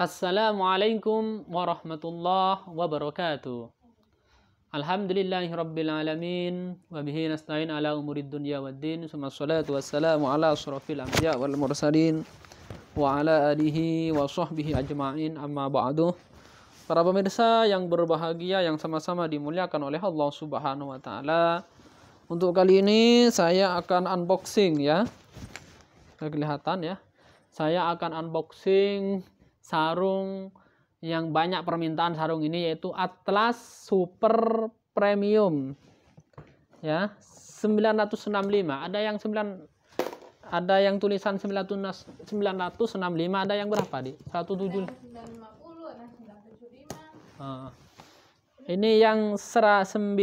Assalamualaikum warahmatullahi wabarakatuh. Alhamdulillahirrabbilalamin. alamin wa bihi nasta'in ala umurid dunya din. Suma salatu wassalamu ala asyrafil anbiya wal mursalin wa ala alihi wa sahbihi ajma'in amma ba'du. Para pemirsa yang berbahagia yang sama-sama dimuliakan oleh Allah Subhanahu wa taala. Untuk kali ini saya akan unboxing ya. Kelihatan ya. Saya akan unboxing sarung yang banyak permintaan sarung ini yaitu Atlas Super Premium. Ya, 965. Ada yang 9 ada yang tulisan 965, ada yang berapa, Di? 175 Uh, ini yang 965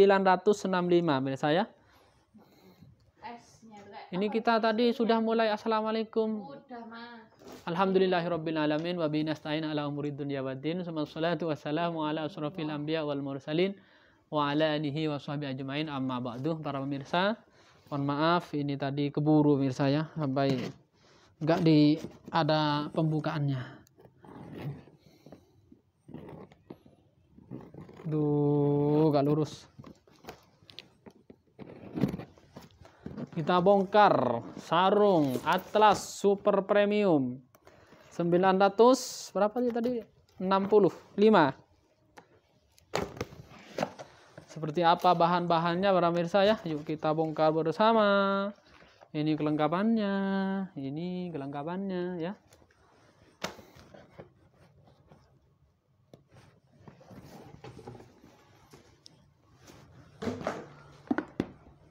menurut saya. Ini kita tadi sudah mulai assalamualaikum. Udah, Alhamdulillahirrabbilalamin wa binasta'in ala umurid dunia wa din Salatu wassalamu ala asrafil anbiya wal mursalin wa ala anihi wa sahbihi ajmain amma ba'du para pemirsa mohon maaf ini tadi keburu pemirsa ya sampai enggak di ada pembukaannya duh enggak lurus kita bongkar sarung atlas super premium 900 berapa sih tadi? 65. Seperti apa bahan-bahannya para mirsa ya? Yuk kita bongkar bersama. Ini kelengkapannya, ini kelengkapannya ya.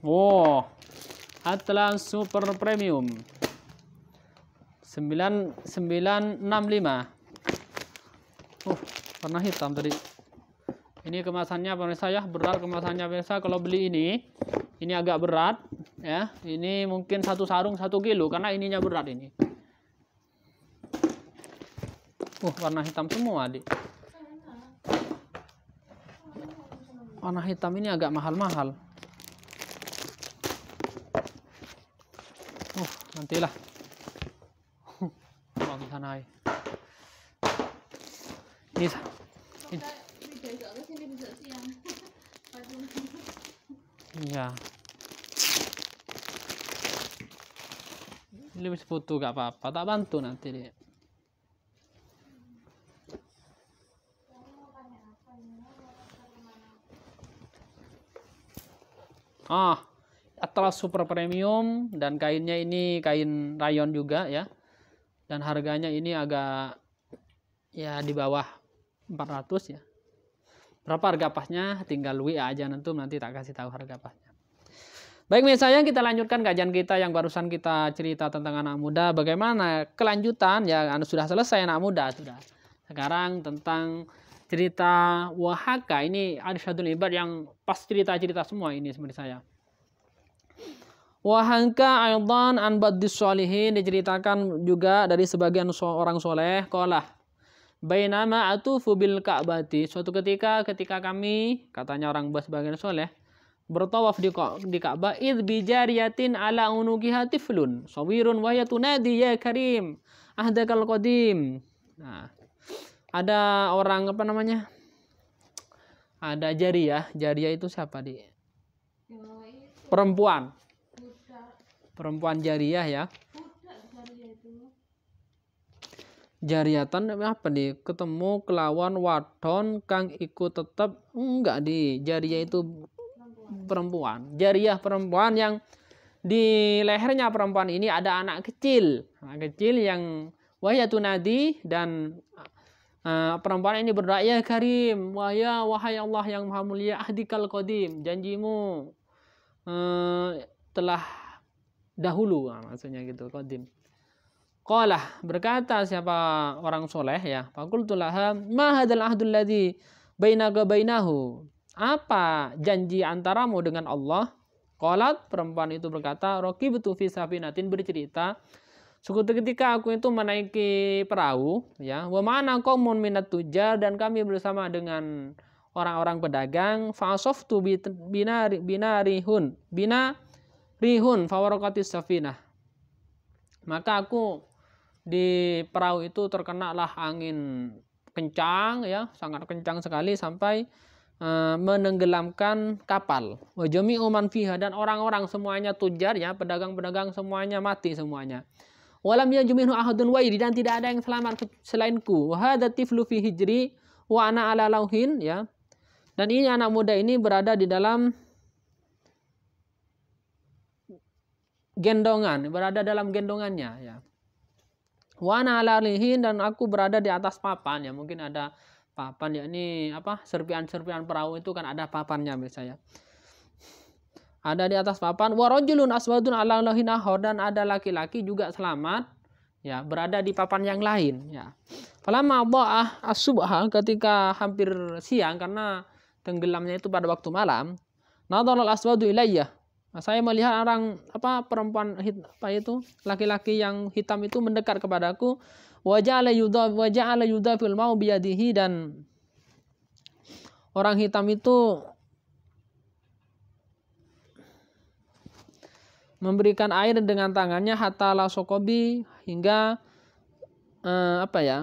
Wow, oh, Atlas Super Premium. 9965 uh warna hitam tadi ini kemasannya pemirsa ya berat kemasannya pemirsa kalau beli ini ini agak berat ya ini mungkin satu sarung satu kilo karena ininya berat ini uh warna hitam semua adik warna hitam ini agak mahal-mahal uh nantilah ini iya ini bisa foto gak apa-apa tak bantu nanti deh ah atlas super premium dan kainnya ini kain rayon juga ya dan harganya ini agak ya di bawah 400 ya berapa harga pasnya tinggal WA aja nanti nanti tak kasih tahu harga pasnya baik misalnya kita lanjutkan kajian kita yang barusan kita cerita tentang anak muda bagaimana kelanjutan ya anu, sudah selesai anak muda sudah sekarang tentang cerita Wahaka ini ada satu lebar yang pas cerita-cerita semua ini seperti saya Wahangka Aydan an Badis Solihin diceritakan juga dari sebagian orang soleh kolah Bainama atufu bil Ka'bati. Suatu ketika ketika kami katanya orang bas bagian soleh bertawaf di di Ka'bah id bijariyatin ala unukiha tiflun sawirun wa yatunadi ya karim ahdakal qadim. Nah, ada orang apa namanya? Ada jariyah. Jariyah itu siapa, Di? Perempuan. Perempuan jariyah ya. jariatan apa nih ketemu kelawan wadon kang iku tetep enggak di jariah itu perempuan jariah perempuan yang di lehernya perempuan ini ada anak kecil anak kecil yang wahyatu-nadi dan uh, perempuan ini berdoa ya karim wahya wahai Allah yang maha mulia ahdikal qadim janjimu uh, telah dahulu maksudnya gitu kodim Qalah berkata siapa orang soleh ya. pakul laha ma hadal ahdul ladhi bainaka bainahu. Apa janji antaramu dengan Allah? Qalat perempuan itu berkata, Roki betul fi safinatin bercerita, Sekutu ketika aku itu menaiki perahu ya. Wa ma'ana qaumun minat tujar dan kami bersama dengan orang-orang pedagang fasoftu binari binarihun bina rihun fawarokati safinah maka aku di perahu itu terkena lah angin kencang ya sangat kencang sekali sampai uh, menenggelamkan kapal wajami uman fiha dan orang-orang semuanya tujar ya pedagang-pedagang semuanya mati semuanya walam yajuminu ahadun wairi dan tidak ada yang selamat selainku wahada tiflu fi hijri wa ana ala lauhin ya dan ini anak muda ini berada di dalam gendongan berada dalam gendongannya ya Wana ala lihin dan aku berada di atas papan ya mungkin ada papan ya ini apa serpian-serpian perahu itu kan ada papannya misalnya ada di atas papan warojulun aswadun ala lihin ahor dan ada laki-laki juga selamat ya berada di papan yang lain ya falama dha'ah asubah ketika hampir siang karena tenggelamnya itu pada waktu malam nadarul aswadu ilayah Nah, saya melihat orang apa perempuan hit, apa itu laki-laki yang hitam itu mendekat kepadaku wajah ala yuda wajah ala yuda fil mau biyadihi dan orang hitam itu memberikan air dengan tangannya hatta la sokobi hingga eh, apa ya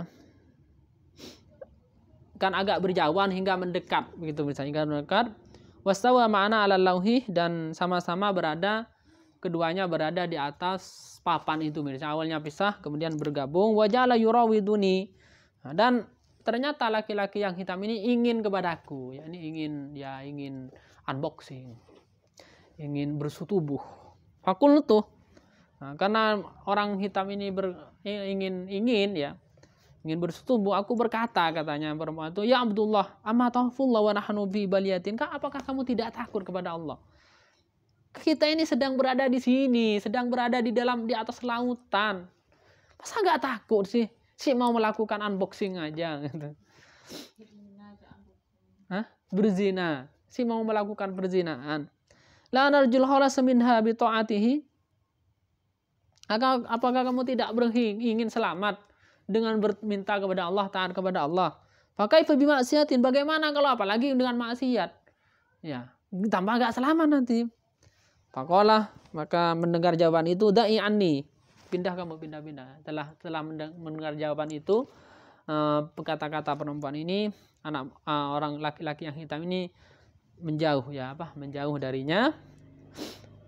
kan agak berjauhan hingga mendekat begitu misalnya hingga mendekat Wastawa ma'ana ala lauhi dan sama-sama berada keduanya berada di atas papan itu mirsa awalnya pisah kemudian bergabung wajala yurawiduni nah, dan ternyata laki-laki yang hitam ini ingin kepadaku ya ini ingin ya ingin unboxing ingin bersutubuh fakultu tuh nah, karena orang hitam ini ber, ingin ingin ya ingin bersetubuh aku berkata katanya perempuan itu ya Abdullah amma tahfullah wa nahnu baliatin, baliyatin apakah kamu tidak takut kepada Allah kita ini sedang berada di sini sedang berada di dalam di atas lautan masa nggak takut sih si mau melakukan unboxing aja gitu Hah? berzina si mau melakukan perzinaan la narjul khalas minha bi apakah kamu tidak berhing, ingin selamat dengan berminta kepada Allah, taat kepada Allah. Pakai fi maksiatin, bagaimana kalau apalagi dengan maksiat? Ya, tambah gak selamat nanti. pakola maka mendengar jawaban itu da'i anni. Pindah kamu pindah-pindah. Telah telah mendengar jawaban itu eh, kata-kata uh, perempuan ini, anak uh, orang laki-laki yang hitam ini menjauh ya apa menjauh darinya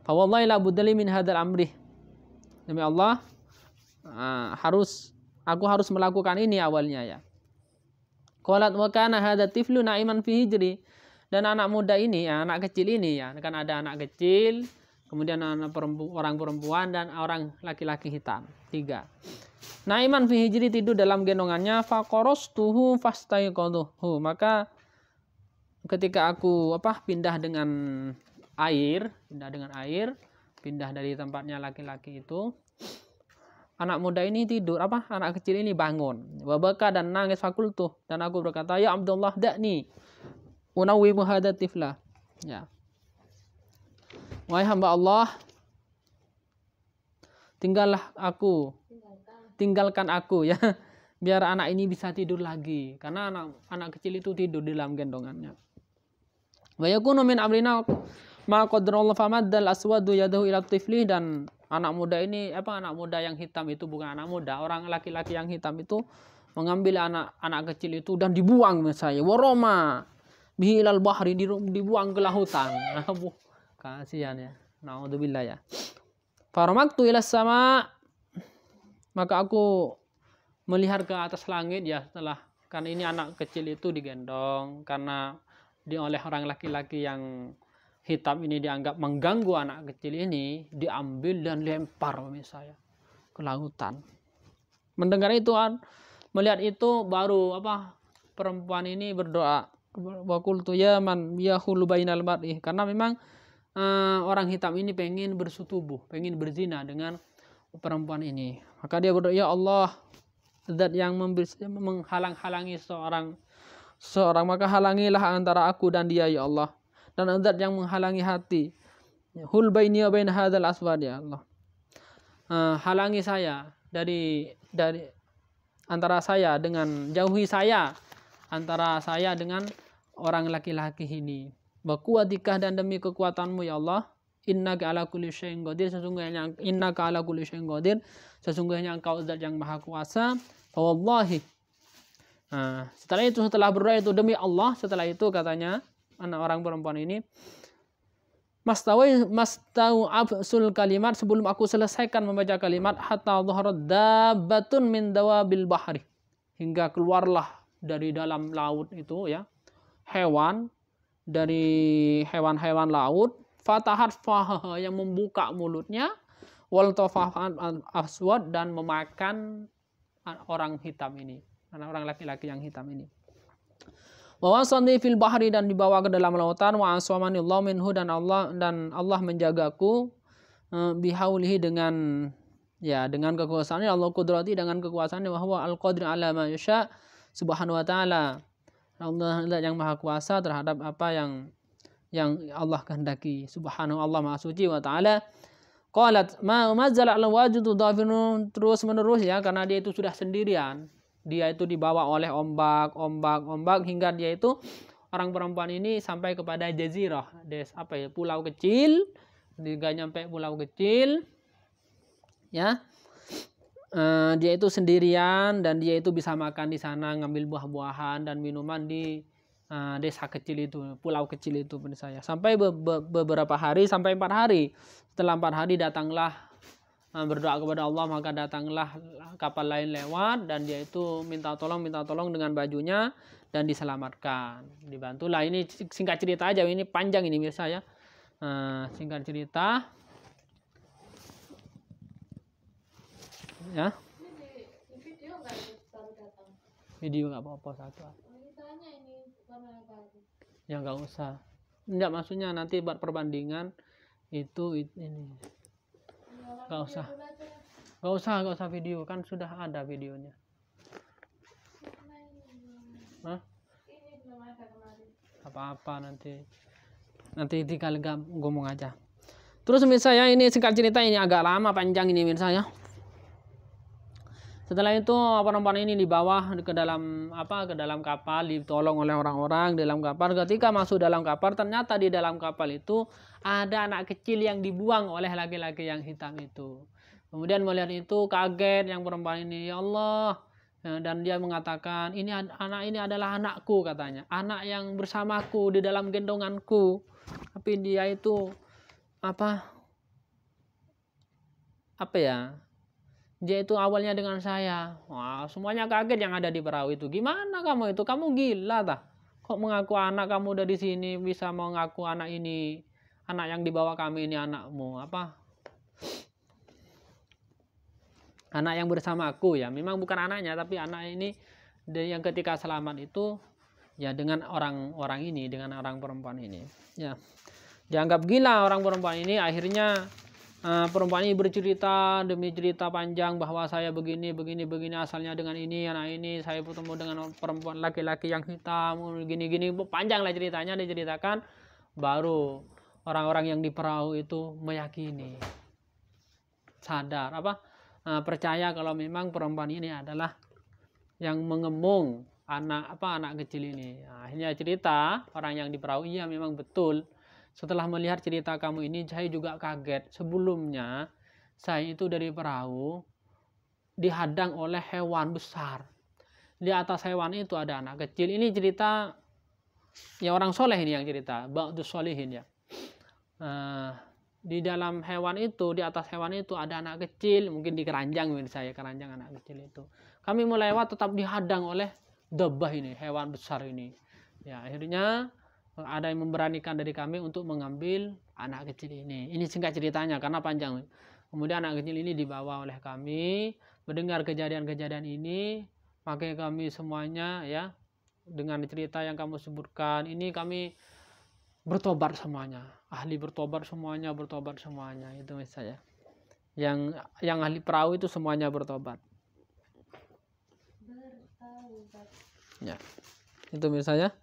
fawallahi la budali min hadal amri demi Allah uh, harus Aku harus melakukan ini awalnya ya. Qalat wa kana hadha tiflu na'iman fi hijri. Dan anak muda ini, ya, anak kecil ini ya, kan ada anak kecil, kemudian anak perempu, orang perempuan dan orang laki-laki hitam. Tiga. Naiman fi hijri tidur dalam gendongannya fakoros tuhu Maka ketika aku apa pindah dengan air, pindah dengan air, pindah dari tempatnya laki-laki itu, anak muda ini tidur apa anak kecil ini bangun wabaka dan nangis fakultu dan aku berkata ya Abdullah dakni unawi muhadat tiflah ya wahai hamba Allah tinggallah aku tinggalkan aku ya biar anak ini bisa tidur lagi karena anak anak kecil itu tidur di dalam gendongannya wa yakunu min amrina ma allah famaddal aswadu yadahu ila tifli dan anak muda ini apa anak muda yang hitam itu bukan anak muda orang laki-laki yang hitam itu mengambil anak anak kecil itu dan dibuang misalnya waroma bihilal bahri dibuang ke lautan nah, kasihan ya naudzubillah ya farmaktu ila sama maka aku melihat ke atas langit ya setelah karena ini anak kecil itu digendong karena di oleh orang laki-laki yang hitam ini dianggap mengganggu anak kecil ini diambil dan lempar misalnya ke lautan mendengar itu melihat itu baru apa perempuan ini berdoa wakultu ya man ya bainal mar'i karena memang uh, orang hitam ini pengen bersutubuh, pengen berzina dengan perempuan ini maka dia berdoa ya Allah zat yang menghalang-halangi seorang seorang maka halangilah antara aku dan dia ya Allah dan zat yang menghalangi hati. Hul baini wa bain hadzal aswad ya Allah. Uh, halangi saya dari dari antara saya dengan jauhi saya antara saya dengan orang laki-laki ini. Bakuatikah dan demi kekuatanmu ya Allah. Inna ka ala kulli syai'in qadir sesungguhnya inna ka ala kulli syai'in qadir sesungguhnya engkau zat yang maha kuasa fa wallahi Nah, setelah itu setelah berdoa itu demi Allah setelah itu katanya anak orang perempuan ini Mas tahu mas tahu absul kalimat sebelum aku selesaikan membaca kalimat hatta dhuharat dabatun min dawabil bahri hingga keluarlah dari dalam laut itu ya hewan dari hewan-hewan laut fatahat faha yang membuka mulutnya wal aswad dan memakan orang hitam ini anak orang laki-laki yang hitam ini Wawasani fil bahri dan dibawa ke dalam lautan wa aswamani Allah minhu dan Allah dan Allah menjagaku eh, bihaulihi dengan ya dengan kekuasaannya Allah kudrati dengan kekuasaannya bahwa al qadir ala ma yusha subhanahu wa taala. Allah yang maha kuasa terhadap apa yang yang Allah kehendaki. Subhanahu Allah maha suci wa taala. Qalat ma mazal al wajudu dhafirun terus menerus ya karena dia itu sudah sendirian dia itu dibawa oleh ombak, ombak, ombak hingga dia itu orang perempuan ini sampai kepada jazirah, des apa ya, pulau kecil, tidak nyampe pulau kecil, ya. Uh, dia itu sendirian dan dia itu bisa makan di sana ngambil buah-buahan dan minuman di uh, desa kecil itu pulau kecil itu menurut saya sampai be be beberapa hari sampai empat hari setelah empat hari datanglah Eh, berdoa kepada Allah maka datanglah kapal lain lewat dan dia itu minta tolong minta tolong dengan bajunya dan diselamatkan dibantulah ini singkat cerita aja ini panjang ini mirsa ya nah, singkat cerita ya video nggak apa-apa satu ya nggak usah tidak maksudnya nanti buat perbandingan itu ini nggak usah nggak usah nggak usah video kan sudah ada videonya apa-apa nanti nanti tinggal ngomong aja terus misalnya ini singkat cerita ini agak lama panjang ini misalnya setelah itu perempuan ini ini dibawa ke dalam apa ke dalam kapal ditolong oleh orang-orang dalam kapal. Ketika masuk dalam kapal ternyata di dalam kapal itu ada anak kecil yang dibuang oleh laki-laki yang hitam itu. Kemudian melihat itu kaget yang perempuan ini, "Ya Allah." Ya, dan dia mengatakan, "Ini anak ini adalah anakku," katanya. "Anak yang bersamaku di dalam gendonganku." Tapi dia itu apa? Apa ya? dia itu awalnya dengan saya. Wah, semuanya kaget yang ada di perahu itu. Gimana kamu itu? Kamu gila tah? Kok mengaku anak kamu udah di sini bisa mengaku anak ini anak yang dibawa kami ini anakmu apa? Anak yang bersama aku ya, memang bukan anaknya tapi anak ini dan yang ketika selamat itu ya dengan orang-orang ini, dengan orang perempuan ini. Ya. Dianggap gila orang perempuan ini akhirnya Eh, perempuan ini bercerita demi cerita panjang bahwa saya begini begini begini asalnya dengan ini anak ini saya bertemu dengan perempuan laki-laki yang hitam gini gini panjang lah ceritanya diceritakan baru orang-orang yang di perahu itu meyakini sadar apa eh, percaya kalau memang perempuan ini adalah yang mengemung anak apa anak kecil ini nah, akhirnya cerita orang yang di perahu iya memang betul setelah melihat cerita kamu ini, saya juga kaget. Sebelumnya, saya itu dari perahu dihadang oleh hewan besar. Di atas hewan itu ada anak kecil. Ini cerita ya orang soleh ini yang cerita, Ba'dus Solehin ya. Uh, di dalam hewan itu, di atas hewan itu ada anak kecil, mungkin di keranjang menurut saya, keranjang anak kecil itu. Kami melewat tetap dihadang oleh debah ini, hewan besar ini. Ya, akhirnya ada yang memberanikan dari kami untuk mengambil anak kecil ini. Ini singkat ceritanya karena panjang. Kemudian anak kecil ini dibawa oleh kami, mendengar kejadian-kejadian ini, pakai kami semuanya ya dengan cerita yang kamu sebutkan ini kami bertobat semuanya. Ahli bertobat semuanya, bertobat semuanya itu misalnya. Yang yang ahli perahu itu semuanya Bertobat. Ya. Itu misalnya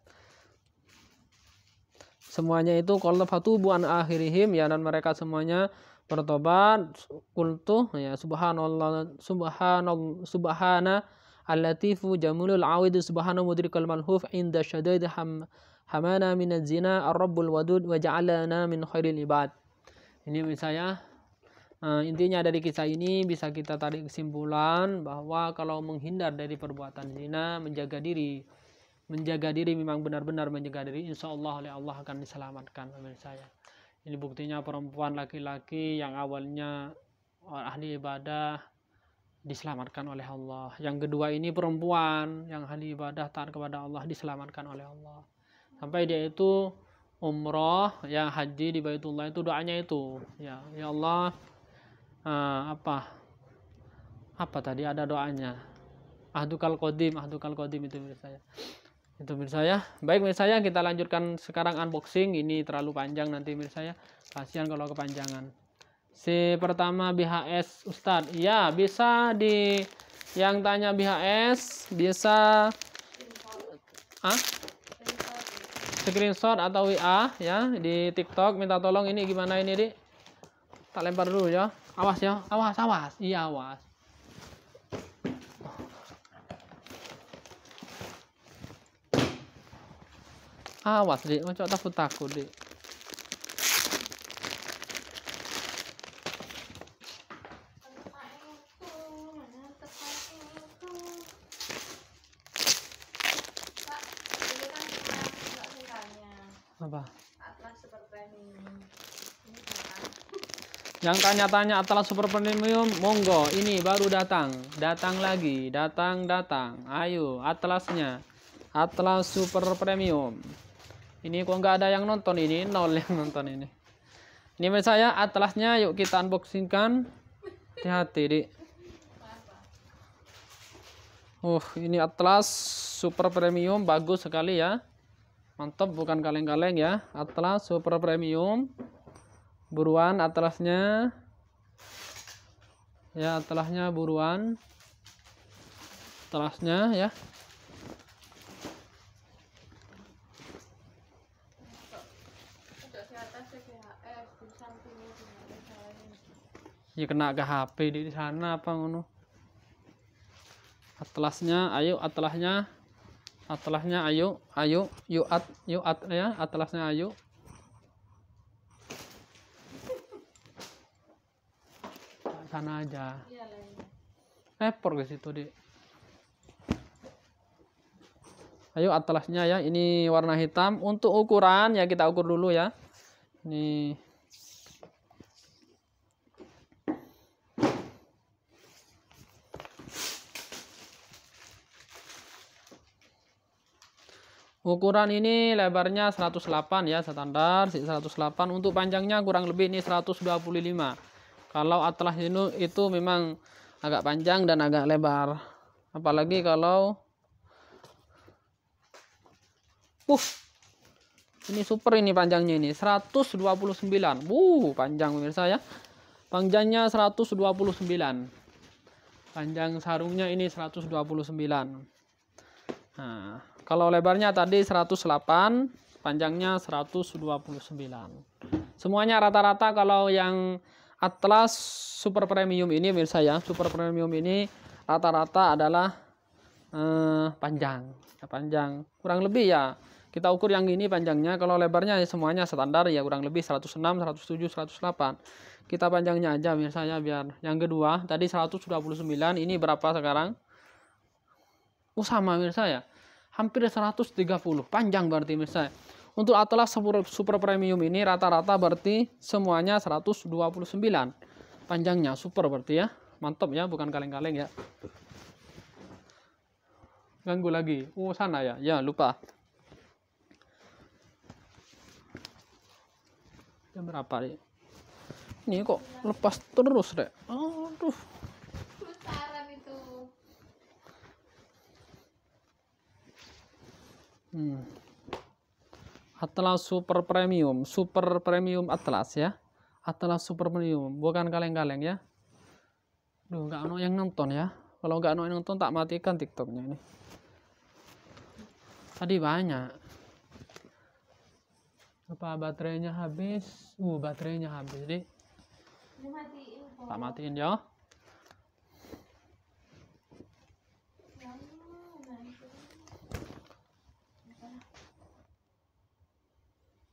semuanya itu kalau fatubu an akhirihim ya dan mereka semuanya bertobat kultu ya subhanallah subhanallah subhana alatifu jamulul awidu subhana mudrikal malhuf inda ham hamana min zina ar-rabbul wadud wa ja'alana min khairil ibad ini misalnya eh, intinya dari kisah ini bisa kita tarik kesimpulan bahwa kalau menghindar dari perbuatan zina menjaga diri menjaga diri memang benar-benar menjaga diri insya Allah oleh Allah akan diselamatkan oleh saya ini buktinya perempuan laki-laki yang awalnya ahli ibadah diselamatkan oleh Allah yang kedua ini perempuan yang ahli ibadah taat kepada Allah diselamatkan oleh Allah sampai dia itu umroh yang haji di Baitullah itu doanya itu ya ya Allah uh, apa apa tadi ada doanya ahdukal kodim ahdukal kodim itu menurut saya itu mirsa ya baik mirsa ya kita lanjutkan sekarang unboxing ini terlalu panjang nanti mirsa ya kasihan kalau kepanjangan si pertama BHS Ustadz ya bisa di yang tanya BHS bisa ah screenshot atau WA ya di TikTok minta tolong ini gimana ini di tak lempar dulu ya awas ya awas awas iya awas Awas, Dik. Macam takut takut, Dik. Apa? Yang tanya-tanya Atlas Super Premium, monggo, ini baru datang. Datang lagi, datang, datang. Ayo, Atlasnya. Atlas Super Premium ini kok nggak ada yang nonton ini nol yang nonton ini ini menurut saya atlasnya yuk kita unboxing kan hati-hati di uh ini atlas super premium bagus sekali ya mantap bukan kaleng-kaleng ya atlas super premium buruan atlasnya ya atlasnya buruan atlasnya ya ya kena ke HP di sana apa ngono atlasnya ayo atlasnya atlasnya ayo ayo yuk at yuk at ya atlasnya ayo sana aja repor ke situ deh ayo atlasnya ya ini warna hitam untuk ukuran ya kita ukur dulu ya Nih. Ukuran ini lebarnya 108 ya standar, 108 untuk panjangnya kurang lebih ini 125. Kalau atlas ini itu memang agak panjang dan agak lebar. Apalagi kalau uh Ini super ini panjangnya ini 129. uh panjang pemirsa ya. Panjangnya 129. Panjang sarungnya ini 129. Nah, kalau lebarnya tadi 108, panjangnya 129. Semuanya rata-rata kalau yang Atlas Super Premium ini mirsa ya, Super Premium ini rata-rata adalah eh, panjang, ya, panjang. Kurang lebih ya kita ukur yang ini panjangnya kalau lebarnya ya semuanya standar ya kurang lebih 106 107 108 kita panjangnya aja misalnya biar yang kedua tadi 129 ini berapa sekarang oh sama mirsa ya hampir 130 panjang berarti misalnya untuk Atlas Super, Super Premium ini rata-rata berarti semuanya 129 panjangnya super berarti ya mantap ya bukan kaleng-kaleng ya ganggu lagi oh sana ya ya lupa jam berapa ya ini kok lepas terus deh aduh Hmm. Atlas Super Premium, Super Premium Atlas ya. Atlas Super Premium, bukan kaleng-kaleng ya. Duh, nggak ada yang nonton ya. Kalau nggak ada yang nonton tak matikan TikToknya ini. Tadi banyak. Apa baterainya habis? Uh, baterainya habis deh. Tak matiin ya.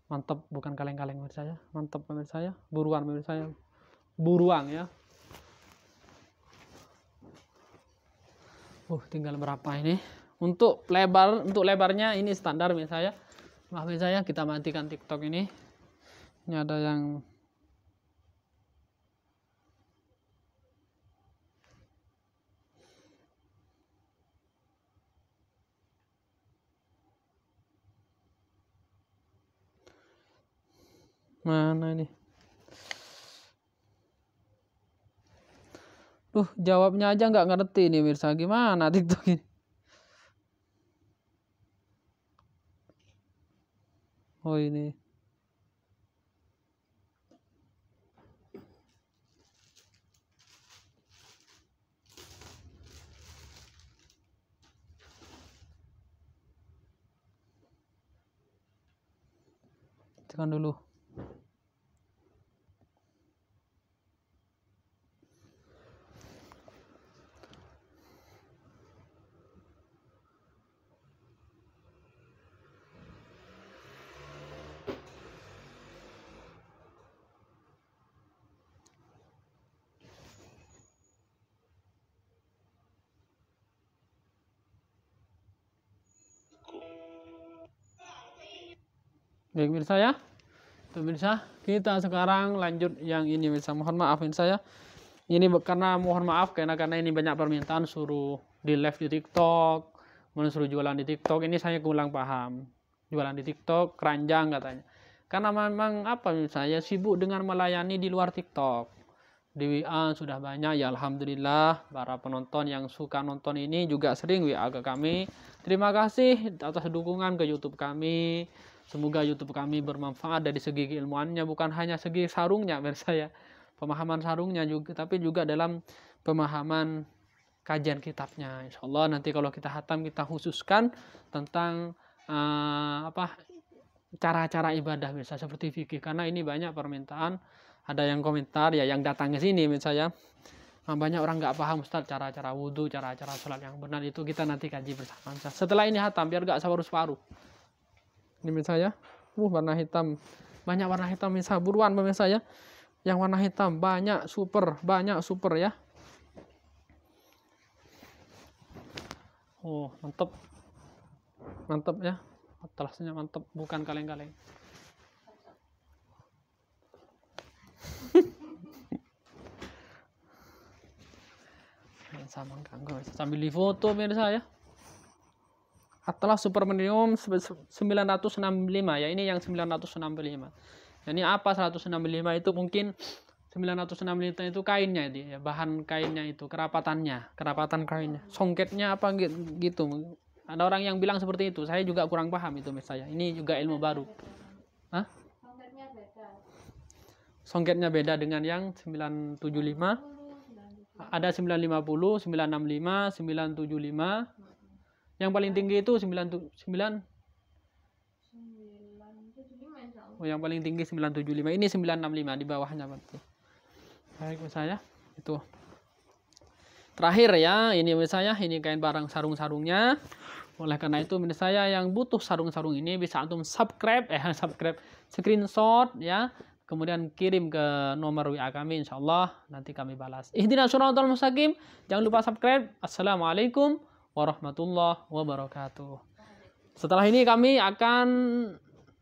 mantap bukan kaleng-kaleng menurut saya mantap menurut saya buruan menurut saya buruan ya uh tinggal berapa ini untuk lebar untuk lebarnya ini standar menurut saya maafin saya kita matikan tiktok ini ini ada yang Mana ini Duh, jawabnya aja nggak ngerti nih mirsa. Gimana TikTok ini? Oh ini. Tekan dulu. Baik mirsa ya. Pemirsa, kita sekarang lanjut yang ini mirsa. Mohon maafin saya. Ini karena mohon maaf karena karena ini banyak permintaan suruh di live di TikTok, menurut suruh jualan di TikTok. Ini saya kurang paham. Jualan di TikTok keranjang katanya. Karena memang apa saya sibuk dengan melayani di luar TikTok. Di WA sudah banyak ya alhamdulillah para penonton yang suka nonton ini juga sering WA ke kami. Terima kasih atas dukungan ke YouTube kami Semoga YouTube kami bermanfaat dari segi keilmuannya bukan hanya segi sarungnya pemirsa ya. Pemahaman sarungnya juga tapi juga dalam pemahaman kajian kitabnya. Insya Allah nanti kalau kita hatam kita khususkan tentang uh, apa cara-cara ibadah bisa seperti fikih karena ini banyak permintaan ada yang komentar ya yang datang ke sini misalnya nah, banyak orang nggak paham Ustaz cara-cara wudhu cara-cara sholat yang benar itu kita nanti kaji bersama setelah ini hatam biar nggak separuh-separuh ini ya uh warna hitam banyak warna hitam pemirsa buruan pemirsa ya yang warna hitam banyak super banyak super ya oh mantep mantep ya atasnya mantep bukan kaleng-kaleng sama ganggu sambil di foto pemirsa ya Atlas Superminium 965 ya ini yang 965 ini apa 165 itu mungkin 965 itu kainnya itu ya bahan kainnya itu kerapatannya kerapatan kainnya songketnya apa gitu ada orang yang bilang seperti itu saya juga kurang paham itu saya ini juga ilmu baru Hah? songketnya beda dengan yang 975 ada 950 965 975 yang paling tinggi itu 99 Oh, yang paling tinggi 975 ini 965 di bawahnya berarti baik misalnya itu terakhir ya ini misalnya ini kain barang sarung-sarungnya oleh karena itu menurut saya yang butuh sarung-sarung ini bisa antum subscribe eh subscribe screenshot ya kemudian kirim ke nomor WA kami insyaallah nanti kami balas ihdinasyaratul mustaqim jangan lupa subscribe assalamualaikum warahmatullahi wabarakatuh. Setelah ini kami akan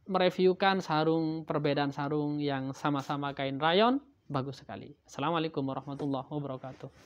mereviewkan sarung perbedaan sarung yang sama-sama kain rayon bagus sekali. Assalamualaikum warahmatullahi wabarakatuh.